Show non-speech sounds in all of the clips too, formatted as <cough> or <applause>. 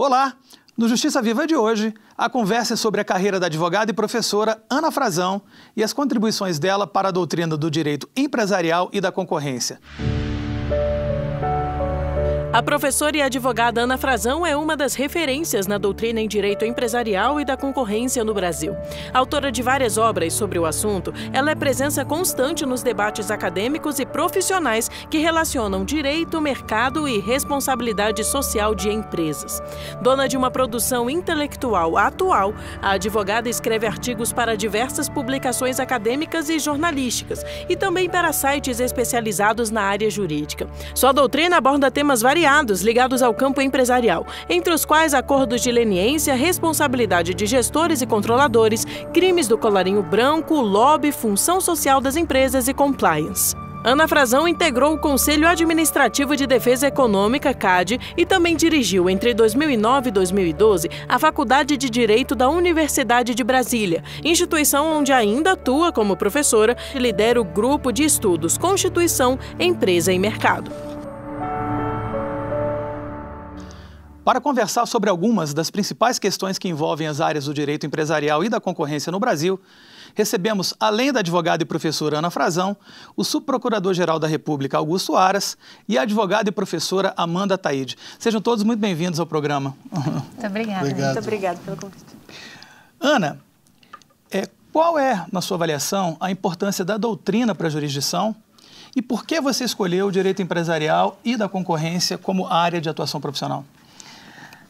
Olá! No Justiça Viva de hoje, a conversa é sobre a carreira da advogada e professora Ana Frazão e as contribuições dela para a doutrina do direito empresarial e da concorrência. A professora e advogada Ana Frazão é uma das referências na doutrina em direito empresarial e da concorrência no Brasil. Autora de várias obras sobre o assunto, ela é presença constante nos debates acadêmicos e profissionais que relacionam direito, mercado e responsabilidade social de empresas. Dona de uma produção intelectual atual, a advogada escreve artigos para diversas publicações acadêmicas e jornalísticas e também para sites especializados na área jurídica. Sua doutrina aborda temas variados variados ligados ao campo empresarial, entre os quais acordos de leniência, responsabilidade de gestores e controladores, crimes do colarinho branco, lobby, função social das empresas e compliance. Ana Frazão integrou o Conselho Administrativo de Defesa Econômica, CAD, e também dirigiu, entre 2009 e 2012, a Faculdade de Direito da Universidade de Brasília, instituição onde ainda atua como professora e lidera o grupo de estudos Constituição, Empresa e Mercado. Para conversar sobre algumas das principais questões que envolvem as áreas do direito empresarial e da concorrência no Brasil, recebemos, além da advogada e professora Ana Frazão, o subprocurador-geral da República, Augusto Aras, e a advogada e professora Amanda Taide. Sejam todos muito bem-vindos ao programa. Muito obrigada. Obrigado. Muito obrigada pelo convite. Ana, é, qual é, na sua avaliação, a importância da doutrina para a jurisdição e por que você escolheu o direito empresarial e da concorrência como área de atuação profissional?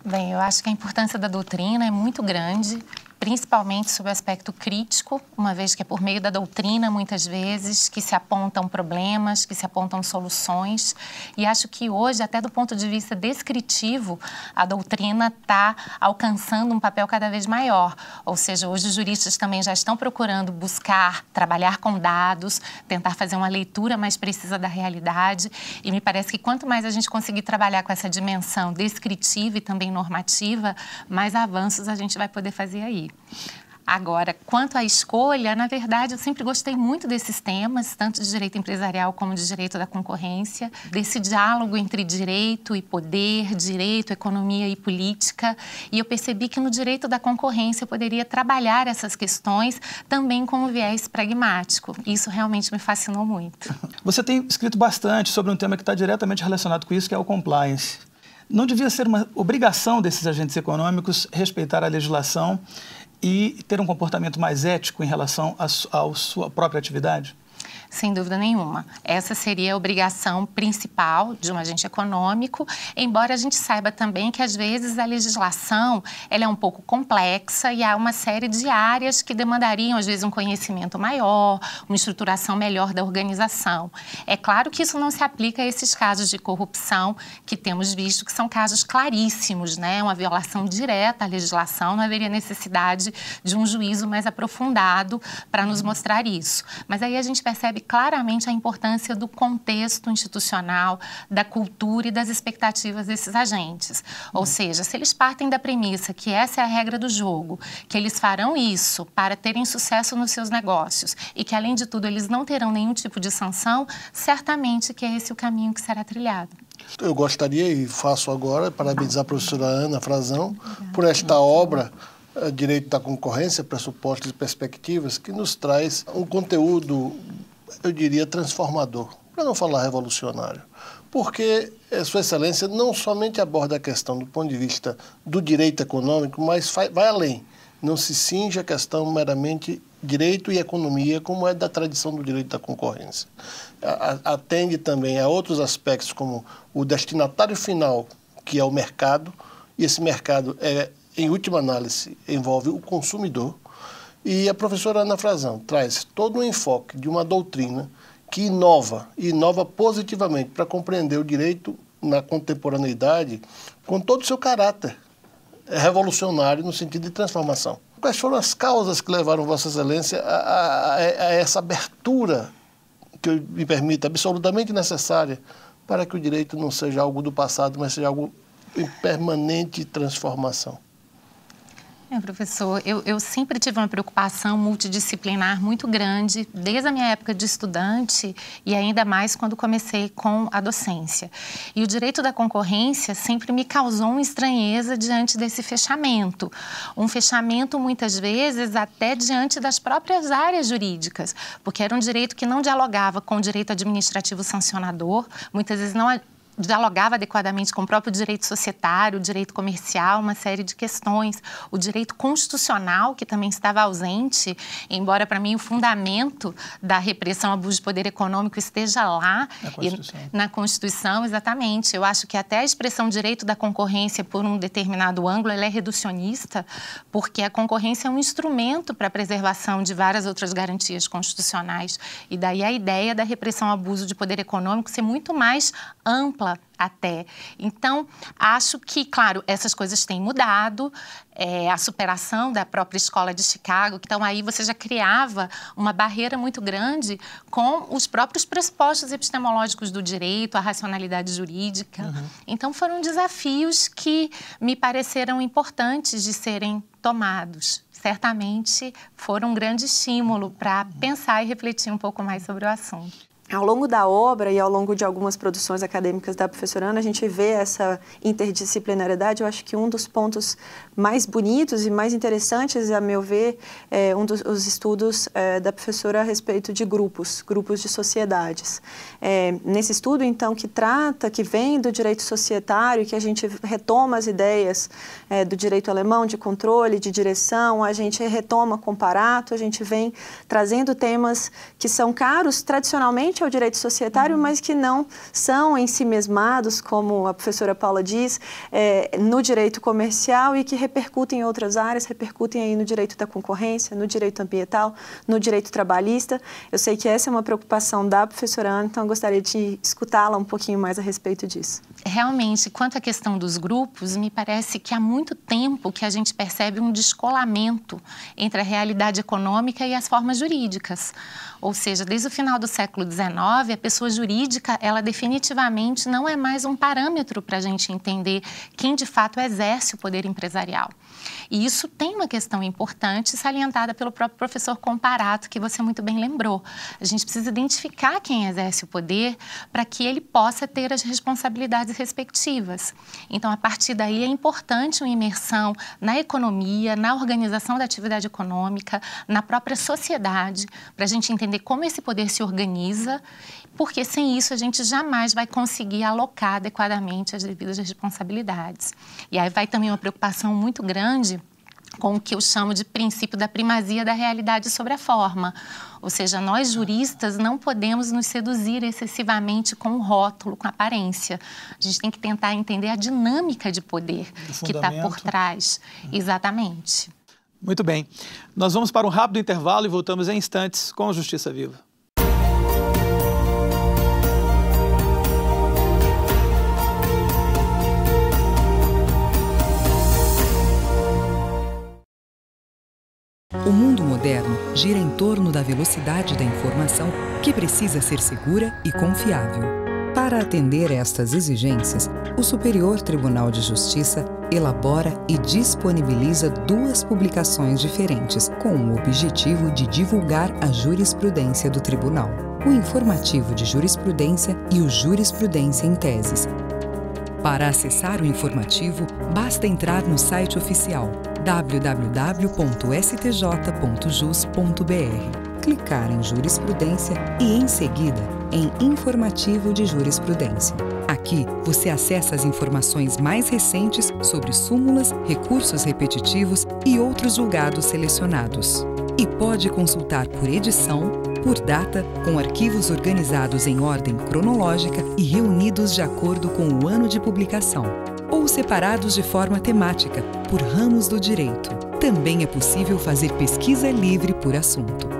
Bem, eu acho que a importância da doutrina é muito grande principalmente sobre o aspecto crítico, uma vez que é por meio da doutrina, muitas vezes, que se apontam problemas, que se apontam soluções. E acho que hoje, até do ponto de vista descritivo, a doutrina está alcançando um papel cada vez maior. Ou seja, hoje os juristas também já estão procurando buscar, trabalhar com dados, tentar fazer uma leitura mais precisa da realidade. E me parece que quanto mais a gente conseguir trabalhar com essa dimensão descritiva e também normativa, mais avanços a gente vai poder fazer aí. Agora, quanto à escolha, na verdade, eu sempre gostei muito desses temas, tanto de direito empresarial como de direito da concorrência, desse diálogo entre direito e poder, direito, economia e política. E eu percebi que no direito da concorrência eu poderia trabalhar essas questões também com viés pragmático. Isso realmente me fascinou muito. <laughs> Você tem escrito bastante sobre um tema que está diretamente relacionado com isso, que é o compliance. Não devia ser uma obrigação desses agentes econômicos respeitar a legislação e ter um comportamento mais ético em relação à sua própria atividade? Sem dúvida nenhuma. Essa seria a obrigação principal de um agente econômico, embora a gente saiba também que às vezes a legislação ela é um pouco complexa e há uma série de áreas que demandariam às vezes um conhecimento maior, uma estruturação melhor da organização. É claro que isso não se aplica a esses casos de corrupção que temos visto que são casos claríssimos, né? Uma violação direta à legislação, não haveria necessidade de um juízo mais aprofundado para nos mostrar isso. Mas aí a gente percebe claramente a importância do contexto institucional, da cultura e das expectativas desses agentes. Ou uhum. seja, se eles partem da premissa que essa é a regra do jogo, que eles farão isso para terem sucesso nos seus negócios e que, além de tudo, eles não terão nenhum tipo de sanção, certamente que é esse o caminho que será trilhado. Eu gostaria e faço agora parabenizar a professora Ana Frazão Obrigada. por esta obra eh, Direito da Concorrência, Pressupostos e Perspectivas, que nos traz um conteúdo eu diria, transformador, para não falar revolucionário. Porque eh, Sua Excelência não somente aborda a questão do ponto de vista do direito econômico, mas vai além. Não se cinge à questão meramente direito e economia, como é da tradição do direito da concorrência. Atende também a outros aspectos, como o destinatário final, que é o mercado, e esse mercado é, em última análise, envolve o consumidor, e a professora Ana Frazão traz todo um enfoque de uma doutrina que inova, e inova positivamente para compreender o direito na contemporaneidade com todo o seu caráter revolucionário no sentido de transformação. Quais foram as causas que levaram Vossa Excelência a, a, a essa abertura, que me permita, absolutamente necessária, para que o direito não seja algo do passado, mas seja algo em permanente transformação? É, professor, eu, eu sempre tive uma preocupação multidisciplinar muito grande, desde a minha época de estudante e ainda mais quando comecei com a docência. E o direito da concorrência sempre me causou uma estranheza diante desse fechamento. Um fechamento, muitas vezes, até diante das próprias áreas jurídicas, porque era um direito que não dialogava com o direito administrativo sancionador, muitas vezes não dialogava adequadamente com o próprio direito societário, o direito comercial, uma série de questões, o direito constitucional, que também estava ausente, embora para mim o fundamento da repressão ao abuso de poder econômico esteja lá na Constituição. E, na Constituição, exatamente. Eu acho que até a expressão direito da concorrência por um determinado ângulo é reducionista, porque a concorrência é um instrumento para a preservação de várias outras garantias constitucionais. E daí a ideia da repressão ao abuso de poder econômico ser muito mais ampla escola até. Então, acho que, claro, essas coisas têm mudado, é, a superação da própria escola de Chicago, então aí você já criava uma barreira muito grande com os próprios pressupostos epistemológicos do direito, a racionalidade jurídica. Uhum. Então, foram desafios que me pareceram importantes de serem tomados certamente foram um grande estímulo para uhum. pensar e refletir um pouco mais sobre o assunto ao longo da obra e ao longo de algumas produções acadêmicas da professora Ana, a gente vê essa interdisciplinariedade. Eu acho que um dos pontos mais bonitos e mais interessantes, a meu ver, é um dos estudos é, da professora a respeito de grupos, grupos de sociedades. É, nesse estudo, então, que trata, que vem do direito societário, que a gente retoma as ideias é, do direito alemão de controle, de direção, a gente retoma comparato, a gente vem trazendo temas que são caros tradicionalmente ao direito societário, uhum. mas que não são em si mesmados, como a professora Paula diz, é, no direito comercial e que repercutem em outras áreas, repercutem aí no direito da concorrência, no direito ambiental, no direito trabalhista. Eu sei que essa é uma preocupação da professora Ana, então eu gostaria de escutá-la um pouquinho mais a respeito disso. Realmente, quanto à questão dos grupos, me parece que há muito tempo que a gente percebe um descolamento entre a realidade econômica e as formas jurídicas. Ou seja, desde o final do século XIX, a pessoa jurídica, ela definitivamente não é mais um parâmetro para a gente entender quem de fato exerce o poder empresarial. E isso tem uma questão importante salientada pelo próprio professor Comparato, que você muito bem lembrou. A gente precisa identificar quem exerce o poder para que ele possa ter as responsabilidades respectivas. Então, a partir daí, é importante uma imersão na economia, na organização da atividade econômica, na própria sociedade, para a gente entender entender como esse poder se organiza, porque sem isso a gente jamais vai conseguir alocar adequadamente as devidas responsabilidades. E aí vai também uma preocupação muito grande com o que eu chamo de princípio da primazia da realidade sobre a forma. Ou seja, nós juristas não podemos nos seduzir excessivamente com o rótulo, com a aparência. A gente tem que tentar entender a dinâmica de poder que está por trás. Uhum. Exatamente. Muito bem. Nós vamos para um rápido intervalo e voltamos em instantes com Justiça Viva. O mundo moderno gira em torno da velocidade da informação que precisa ser segura e confiável. Para atender estas exigências, o Superior Tribunal de Justiça elabora e disponibiliza duas publicações diferentes, com o objetivo de divulgar a jurisprudência do tribunal: o Informativo de Jurisprudência e o Jurisprudência em Teses. Para acessar o informativo, basta entrar no site oficial www.stj.jus.br, clicar em Jurisprudência e, em seguida, em Informativo de Jurisprudência. Aqui você acessa as informações mais recentes sobre súmulas, recursos repetitivos e outros julgados selecionados. E pode consultar por edição, por data, com arquivos organizados em ordem cronológica e reunidos de acordo com o ano de publicação, ou separados de forma temática, por ramos do direito. Também é possível fazer pesquisa livre por assunto.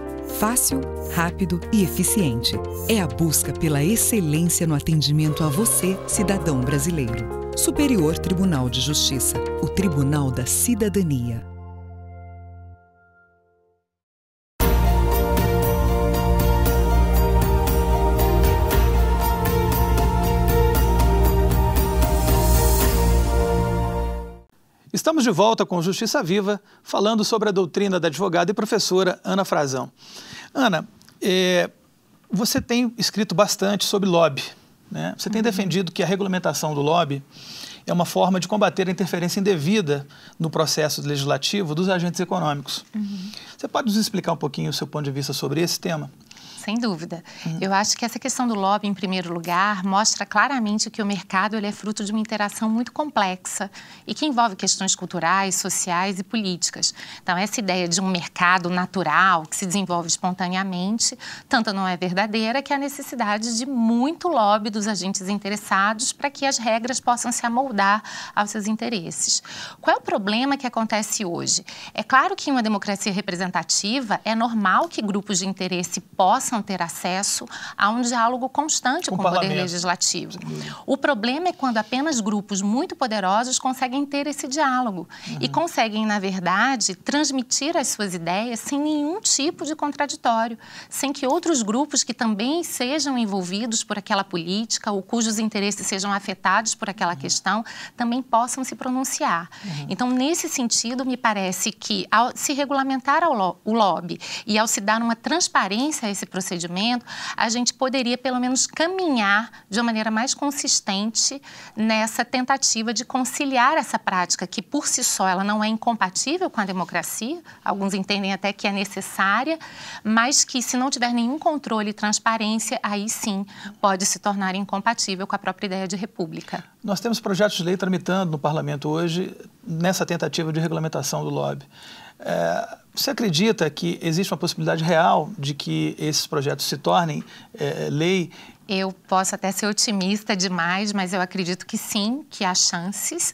Fácil, rápido e eficiente. É a busca pela excelência no atendimento a você, cidadão brasileiro. Superior Tribunal de Justiça o Tribunal da Cidadania. Estamos de volta com Justiça Viva, falando sobre a doutrina da advogada e professora Ana Frazão. Ana, é, você tem escrito bastante sobre lobby. Né? Você uhum. tem defendido que a regulamentação do lobby é uma forma de combater a interferência indevida no processo legislativo dos agentes econômicos. Uhum. Você pode nos explicar um pouquinho o seu ponto de vista sobre esse tema? Sem dúvida. Uhum. Eu acho que essa questão do lobby, em primeiro lugar, mostra claramente que o mercado ele é fruto de uma interação muito complexa e que envolve questões culturais, sociais e políticas. Então, essa ideia de um mercado natural que se desenvolve espontaneamente, tanto não é verdadeira que é a necessidade de muito lobby dos agentes interessados para que as regras possam se amoldar aos seus interesses. Qual é o problema que acontece hoje? É claro que em uma democracia representativa é normal que grupos de interesse possam possam ter acesso a um diálogo constante com, com o Poder Legislativo. O problema é quando apenas grupos muito poderosos conseguem ter esse diálogo uhum. e conseguem, na verdade, transmitir as suas ideias sem nenhum tipo de contraditório, sem que outros grupos que também sejam envolvidos por aquela política ou cujos interesses sejam afetados por aquela uhum. questão também possam se pronunciar. Uhum. Então, nesse sentido, me parece que ao se regulamentar o lobby e ao se dar uma transparência a esse processo, procedimento, a gente poderia pelo menos caminhar de uma maneira mais consistente nessa tentativa de conciliar essa prática, que por si só ela não é incompatível com a democracia, alguns entendem até que é necessária, mas que se não tiver nenhum controle e transparência, aí sim pode se tornar incompatível com a própria ideia de república. Nós temos projetos de lei tramitando no parlamento hoje nessa tentativa de regulamentação do lobby. É, você acredita que existe uma possibilidade real de que esses projetos se tornem é, lei eu posso até ser otimista demais, mas eu acredito que sim, que há chances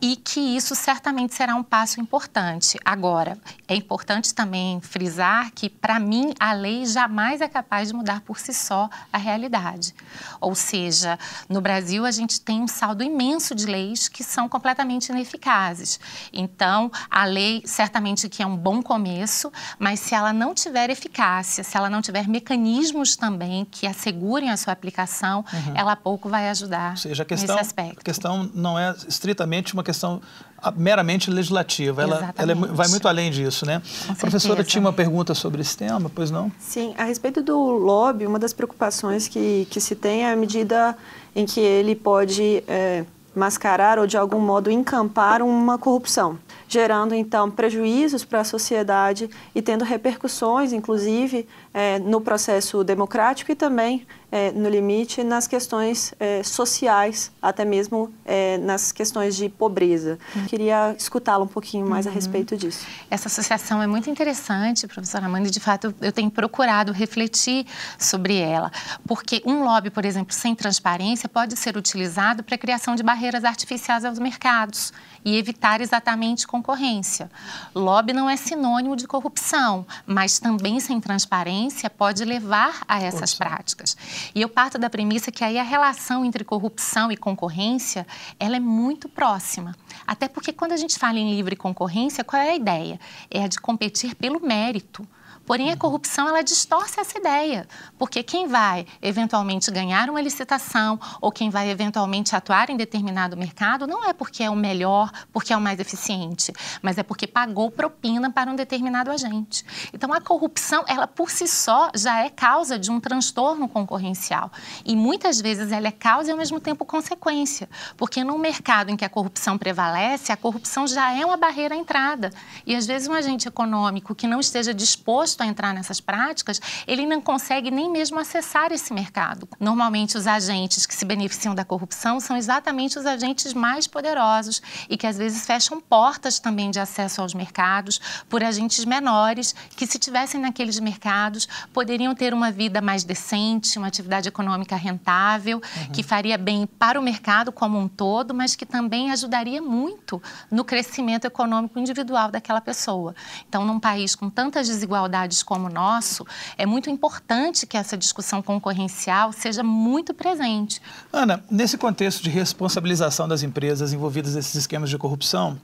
e que isso certamente será um passo importante. Agora, é importante também frisar que, para mim, a lei jamais é capaz de mudar por si só a realidade. Ou seja, no Brasil, a gente tem um saldo imenso de leis que são completamente ineficazes. Então, a lei certamente que é um bom começo, mas se ela não tiver eficácia, se ela não tiver mecanismos também que assegurem a sua sua aplicação, uhum. ela pouco vai ajudar Ou seja, a questão, nesse aspecto. A questão não é estritamente uma questão ah, meramente legislativa, ela, ela, é vai muito além disso, né? a professora tinha uma pergunta sobre esse tema, pois não? Sim, a respeito do lobby, uma das preocupações que, que se tem é a medida em que ele pode é, mascarar ou de algum modo encampar uma corrupção, gerando então prejuízos para a sociedade e tendo repercussões, inclusive, é, no processo democrático e também é, no limite nas questões é, sociais, até mesmo é, nas questões de pobreza. Uhum. Queria escutá-la um pouquinho mais uhum. a respeito disso. Essa associação é muito interessante, professora Amanda, e de fato eu tenho procurado refletir sobre ela, porque um lobby, por exemplo, sem transparência pode ser utilizado para a criação de barreiras artificiais aos mercados e evitar exatamente concorrência. Lobby não é sinônimo de corrupção, mas também sem transparência pode levar a essas Poxa. práticas. E eu parto da premissa que aí a relação entre corrupção e concorrência, ela é muito próxima. Até porque quando a gente fala em livre concorrência, qual é a ideia? É a de competir pelo mérito Porém, a corrupção ela distorce essa ideia, porque quem vai eventualmente ganhar uma licitação ou quem vai eventualmente atuar em determinado mercado não é porque é o melhor, porque é o mais eficiente, mas é porque pagou propina para um determinado agente. Então, a corrupção, ela por si só já é causa de um transtorno concorrencial e muitas vezes ela é causa e ao mesmo tempo consequência, porque num mercado em que a corrupção prevalece, a corrupção já é uma barreira à entrada e às vezes um agente econômico que não esteja disposto disposto a entrar nessas práticas, ele não consegue nem mesmo acessar esse mercado. Normalmente, os agentes que se beneficiam da corrupção são exatamente os agentes mais poderosos e que às vezes fecham portas também de acesso aos mercados por agentes menores que, se tivessem naqueles mercados, poderiam ter uma vida mais decente, uma atividade econômica rentável, uhum. que faria bem para o mercado como um todo, mas que também ajudaria muito no crescimento econômico individual daquela pessoa. Então, num país com tantas desigualdades, como o nosso, é muito importante que essa discussão concorrencial seja muito presente. Ana, nesse contexto de responsabilização das empresas envolvidas nesses esquemas de corrupção,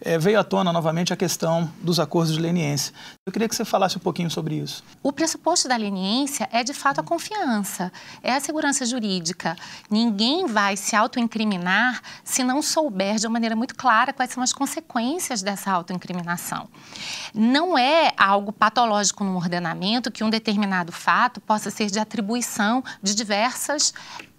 é, veio à tona novamente a questão dos acordos de leniência. Eu queria que você falasse um pouquinho sobre isso. O pressuposto da leniência é, de fato, a confiança, é a segurança jurídica. Ninguém vai se autoincriminar se não souber de uma maneira muito clara quais são as consequências dessa autoincriminação. Não é algo patológico no ordenamento que um determinado fato possa ser de atribuição de diversas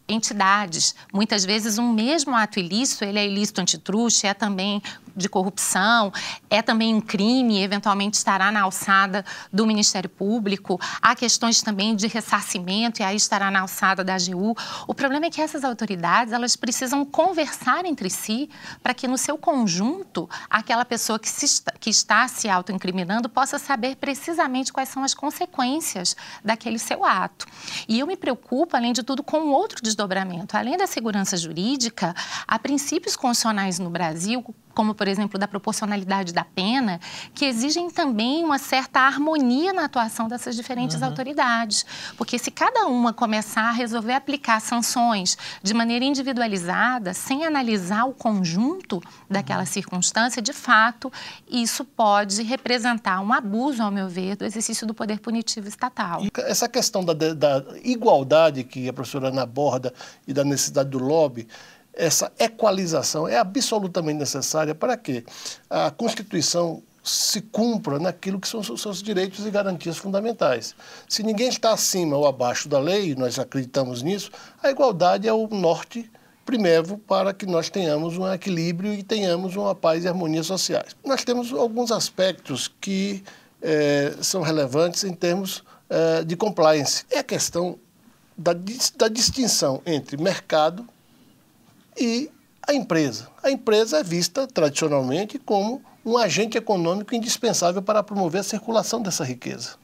entidades. Muitas vezes um mesmo ato ilícito, ele é ilícito antitruste, é também de corrupção, é também um crime, eventualmente estará na alçada do Ministério Público. Há questões também de ressarcimento e aí estará na alçada da AGU. O problema é que essas autoridades, elas precisam conversar entre si para que no seu conjunto, aquela pessoa que, se está, que está se autoincriminando possa saber precisamente quais são as consequências daquele seu ato. E eu me preocupo, além de tudo, com outro desdobramento desdobramento. Além da segurança jurídica, há princípios constitucionais no Brasil como por exemplo da proporcionalidade da pena, que exigem também uma certa harmonia na atuação dessas diferentes uhum. autoridades. Porque se cada uma começar a resolver aplicar sanções de maneira individualizada, sem analisar o conjunto daquela uhum. circunstância, de fato, isso pode representar um abuso, ao meu ver, do exercício do poder punitivo estatal. E essa questão da, da igualdade que a professora Ana aborda e da necessidade do lobby, essa equalização é absolutamente necessária para que a Constituição se cumpra naquilo que são seus direitos e garantias fundamentais. Se ninguém está acima ou abaixo da lei, nós acreditamos nisso, a igualdade é o norte primeiro para que nós tenhamos um equilíbrio e tenhamos uma paz e harmonia sociais. Nós temos alguns aspectos que é, são relevantes em termos é, de compliance. É a questão da, da distinção entre mercado e a empresa. A empresa é vista tradicionalmente como um agente econômico indispensável para promover a circulação dessa riqueza.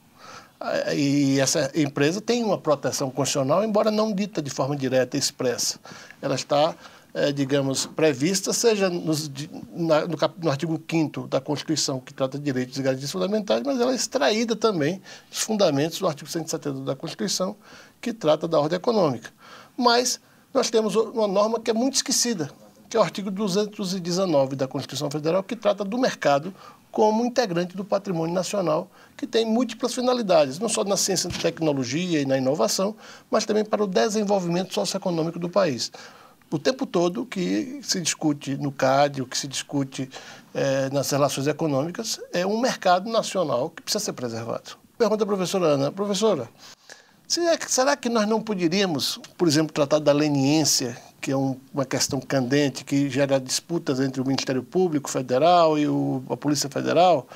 E essa empresa tem uma proteção constitucional, embora não dita de forma direta e expressa. Ela está, é, digamos, prevista, seja nos, na, no, cap, no, artigo 5 da Constituição, que trata de direitos e garantias fundamentais, mas ela é extraída também dos fundamentos do artigo 172 da Constituição, que trata da ordem econômica. Mas nós temos uma norma que é muito esquecida, que é o artigo 219 da Constituição Federal, que trata do mercado como integrante do patrimônio nacional, que tem múltiplas finalidades, não só na ciência e tecnologia e na inovação, mas também para o desenvolvimento socioeconômico do país. O tempo todo que se discute no CAD, o que se discute eh, nas relações econômicas, é um mercado nacional que precisa ser preservado. Pergunta à professora Ana. Professora, é será que, nós não poderíamos, por exemplo, tratar da leniência, que é um, uma questão candente, que gera disputas entre o Ministério Público Federal e o, a Polícia Federal,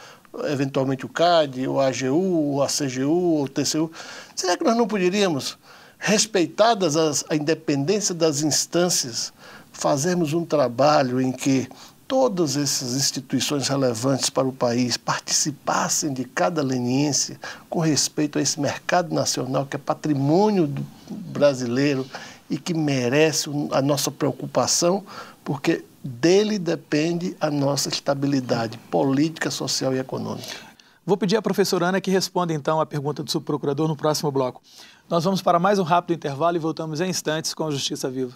eventualmente o CAD, o AGU, o ACGU, o TCU? Será que nós não poderíamos, respeitadas as, a independência das instâncias, fazermos um trabalho em que todas essas instituições relevantes para o país participassem de cada leniência com respeito a esse mercado nacional que é patrimônio brasileiro e que merece a nossa preocupação, porque dele depende a nossa estabilidade política, social e econômica. Vou pedir à professora Ana que responda então a pergunta do subprocurador no próximo bloco. Nós vamos para mais um rápido intervalo e voltamos em instantes com a Justiça Viva.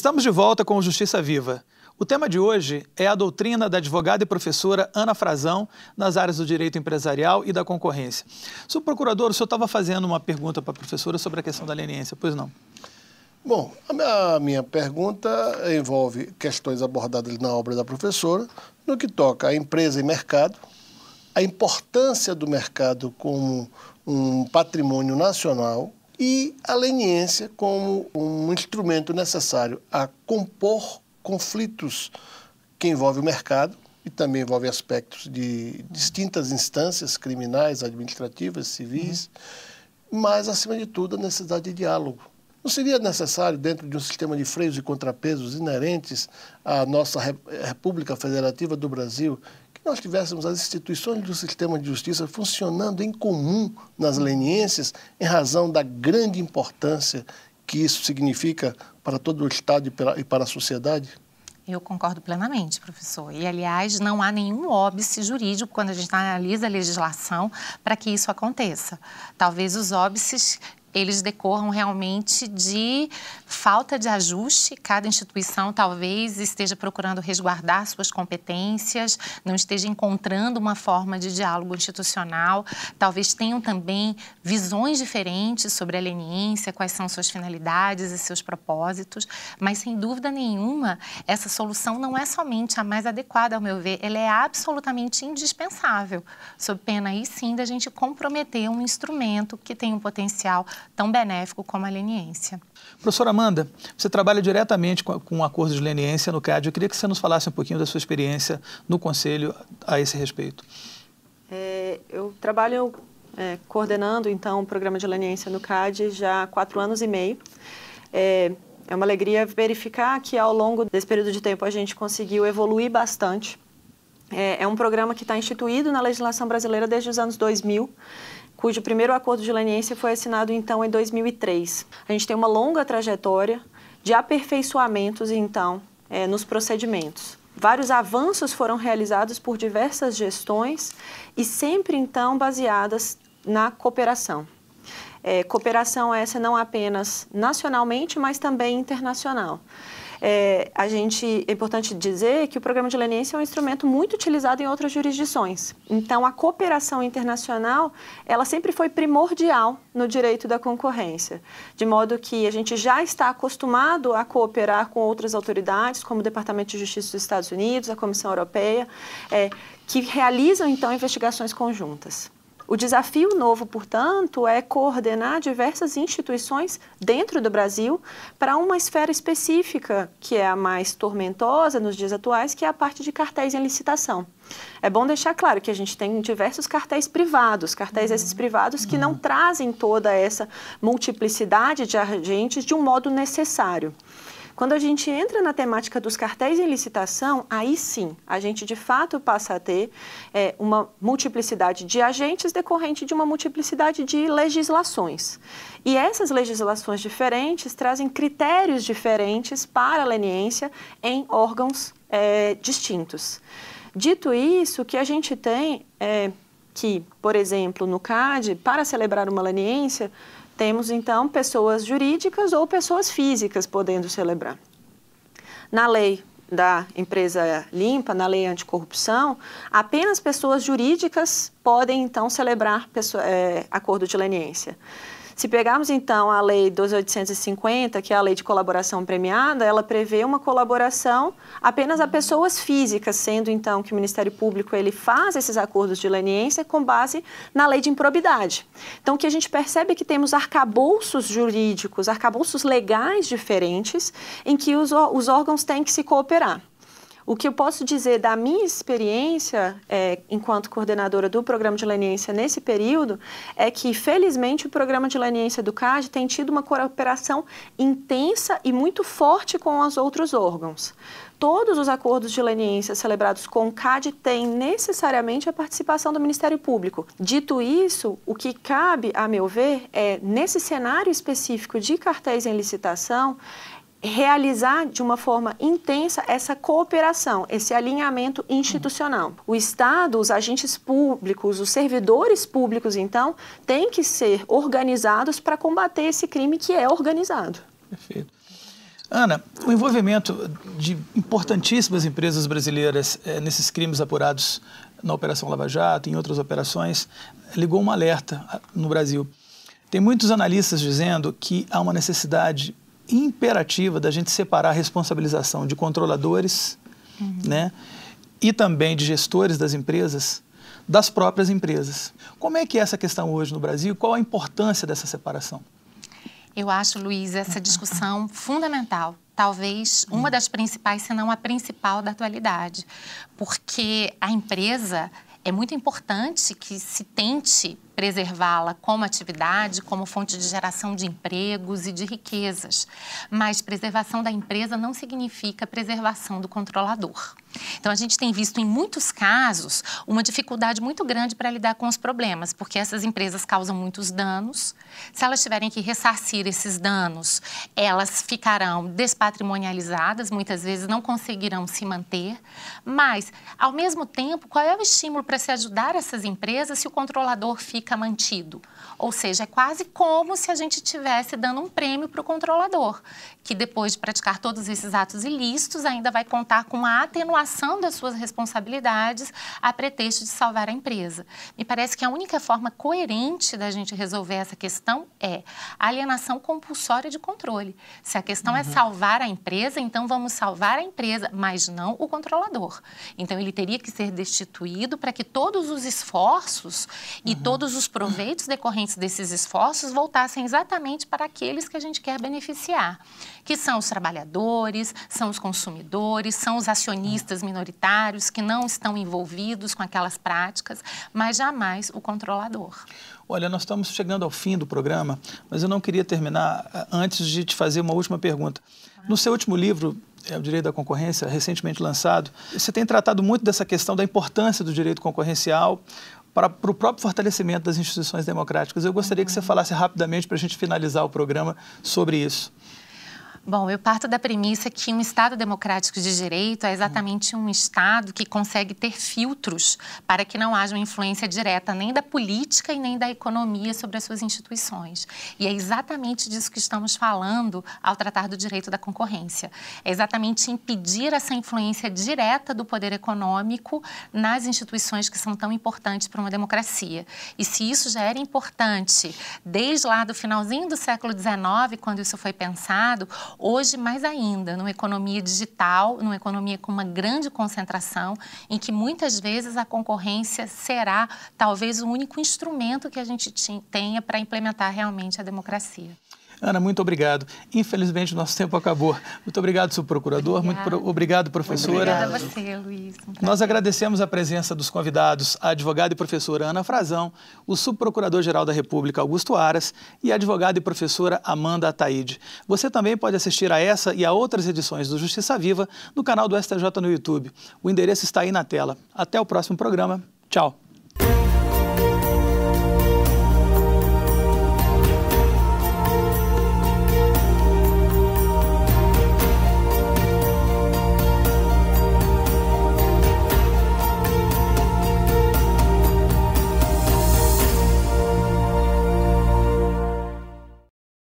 Estamos de volta com Justiça Viva. O tema de hoje é a doutrina da advogada e professora Ana Frazão nas áreas do direito empresarial e da concorrência. Sr. procurador, o senhor estava fazendo uma pergunta para a professora sobre a questão da leniência, pois não? Bom, a minha pergunta envolve questões abordadas na obra da professora, no que toca a empresa e mercado, a importância do mercado como um patrimônio nacional, e a leniência como um instrumento necessário a compor conflitos que envolvem o mercado e também envolve aspectos de distintas instâncias criminais, administrativas, civis, uhum. mas, acima de tudo, a necessidade de diálogo. Não seria necessário, dentro de um sistema de freios e contrapesos inerentes à nossa República Federativa do Brasil, nós tivéssemos as instituições do sistema de justiça funcionando em comum nas leniências, em razão da grande importância que isso significa para todo o Estado e para, e para a sociedade? Eu concordo plenamente, professor. E, aliás, não há nenhum óbice jurídico quando a gente analisa a legislação para que isso aconteça. Talvez os óbices eles decorram realmente de falta de ajuste. Cada instituição talvez esteja procurando resguardar suas competências, não esteja encontrando uma forma de diálogo institucional, talvez tenham também visões diferentes sobre a leniência, quais são suas finalidades e seus propósitos, mas sem dúvida nenhuma, essa solução não é somente a mais adequada, ao meu ver, ela é absolutamente indispensável, sob pena aí sim da gente comprometer um instrumento que tem um potencial tão benéfico como a leniência. Professora Amanda, você trabalha diretamente com, o acordo de leniência no CAD. Eu queria que você nos falasse um pouquinho da sua experiência no Conselho a esse respeito. É, eu trabalho é, coordenando, então, o programa de leniência no CAD já há quatro anos e meio. É, é uma alegria verificar que ao longo desse período de tempo a gente conseguiu evoluir bastante. É, é um programa que está instituído na legislação brasileira desde os anos 2000 cujo primeiro acordo de leniência foi assinado então em 2003. A gente tem uma longa trajetória de aperfeiçoamentos então é, nos procedimentos. Vários avanços foram realizados por diversas gestões e sempre então baseadas na cooperação. É, cooperação essa não apenas nacionalmente, mas também internacional. É, a gente, é importante dizer que o programa de leniência é um instrumento muito utilizado em outras jurisdições. Então, a cooperação internacional, ela sempre foi primordial no direito da concorrência, de modo que a gente já está acostumado a cooperar com outras autoridades, como o Departamento de Justiça dos Estados Unidos, a Comissão Europeia, é, que realizam, então, investigações conjuntas. O desafio novo, portanto, é coordenar diversas instituições dentro do Brasil para uma esfera específica, que é a mais tormentosa nos dias atuais, que é a parte de cartéis em licitação. É bom deixar claro que a gente tem diversos cartéis privados, cartéis esses privados que não trazem toda essa multiplicidade de agentes de um modo necessário. Quando a gente entra na temática dos cartéis em licitação, aí sim, a gente de fato passa a ter é, uma multiplicidade de agentes decorrente de uma multiplicidade de legislações. E essas legislações diferentes trazem critérios diferentes para a leniência em órgãos é, distintos. Dito isso, o que a gente tem é que, por exemplo, no CAD, para celebrar uma leniência, temos então pessoas jurídicas ou pessoas físicas podendo celebrar. Na lei da empresa limpa, na lei anticorrupção, apenas pessoas jurídicas podem então celebrar pessoa, é, eh, acordo de leniência. Se pegarmos então a lei 2850, que é a lei de colaboração premiada, ela prevê uma colaboração apenas a pessoas físicas, sendo então que o Ministério Público ele faz esses acordos de leniência com base na lei de improbidade. Então o que a gente percebe é que temos arcabouços jurídicos, arcabouços legais diferentes em que os, os órgãos têm que se cooperar. O que eu posso dizer da minha experiência é, enquanto coordenadora do programa de leniência nesse período é que, felizmente, o programa de leniência do CAD tem tido uma cooperação intensa e muito forte com os outros órgãos todos os acordos de leniência celebrados com o CAD têm necessariamente a participação do Ministério Público. Dito isso, o que cabe, a meu ver, é, nesse cenário específico de cartéis em licitação, realizar de uma forma intensa essa cooperação, esse alinhamento institucional. O Estado, os agentes públicos, os servidores públicos, então, têm que ser organizados para combater esse crime que é organizado. Perfeito. Ana, o envolvimento de importantíssimas empresas brasileiras é, nesses crimes apurados na Operação Lava Jato e em outras operações ligou um alerta ah, no Brasil. Tem muitos analistas dizendo que há uma necessidade imperativa da gente separar a responsabilização de controladores uhum. né, e também de gestores das empresas das próprias empresas. Como é que é essa questão hoje no Brasil? Qual a importância dessa separação? Eu acho, Luiz, essa discussão fundamental, talvez uma das principais, se não a principal da atualidade, porque a empresa é muito importante que se tente preservá-la como atividade, como fonte de geração de empregos e de riquezas. Mas preservação da empresa não significa preservação do controlador. Então, a gente tem visto em muitos casos uma dificuldade muito grande para lidar com os problemas, porque essas empresas causam muitos danos. Se elas tiverem que ressarcir esses danos, elas ficarão despatrimonializadas, muitas vezes não conseguirão se manter. Mas, ao mesmo tempo, qual é o estímulo para se ajudar essas empresas se o controlador fica? fica mantido. Ou seja, é quase como se a gente estivesse dando um prêmio para o controlador, que depois de praticar todos esses atos ilícitos, ainda vai contar com a atenuação das suas responsabilidades a pretexto de salvar a empresa. Me parece que a única forma coerente da gente resolver essa questão é alienação compulsória de controle. Se a questão é uhum. é salvar a empresa, então vamos salvar a empresa, mas não o controlador. Então ele teria que ser destituído para que todos os esforços e uhum. todos todos os proveitos decorrentes desses esforços voltassem exatamente para aqueles que a gente quer beneficiar, que são os trabalhadores, são os consumidores, são os acionistas minoritários que não estão envolvidos com aquelas práticas, mas jamais o controlador. Olha, nós estamos chegando ao fim do programa, mas eu não queria terminar eh, antes de te fazer uma última pergunta. No seu último livro, é o direito da concorrência, recentemente lançado. Você tem tratado muito dessa questão da importância do direito concorrencial, para, para o próprio fortalecimento das instituições democráticas. Eu gostaria que você falasse rapidamente, para a gente finalizar o programa, sobre isso. Bom, eu parto da premissa que um Estado democrático de direito é exatamente um Estado que consegue ter filtros para que não haja uma influência direta nem da política e nem da economia sobre as suas instituições. E é exatamente disso que estamos falando ao tratar do direito da concorrência. É exatamente impedir essa influência direta do poder econômico nas instituições que são tão importantes para uma democracia. E se isso já era importante desde lá do finalzinho do século XIX, quando isso foi pensado, Hoje, mais ainda, numa economia digital, numa economia com uma grande concentração, em que muitas vezes a concorrência será talvez o único instrumento que a gente tenha para implementar realmente a democracia. Ana, muito obrigado. Infelizmente, nosso <laughs> tempo acabou. Muito obrigado, seu procurador. Obrigada. Muito obrigado, professora. Muito obrigada a você, Luiz. Um Nós agradecemos a presença dos convidados, a advogada e professora Ana Frazão, o subprocurador-geral da República, Augusto Aras, e a advogada e professora Amanda Ataide. Você também pode assistir a essa e a outras edições do Justiça Viva no canal do STJ no YouTube. O endereço está aí na tela. Até o próximo programa. Tchau.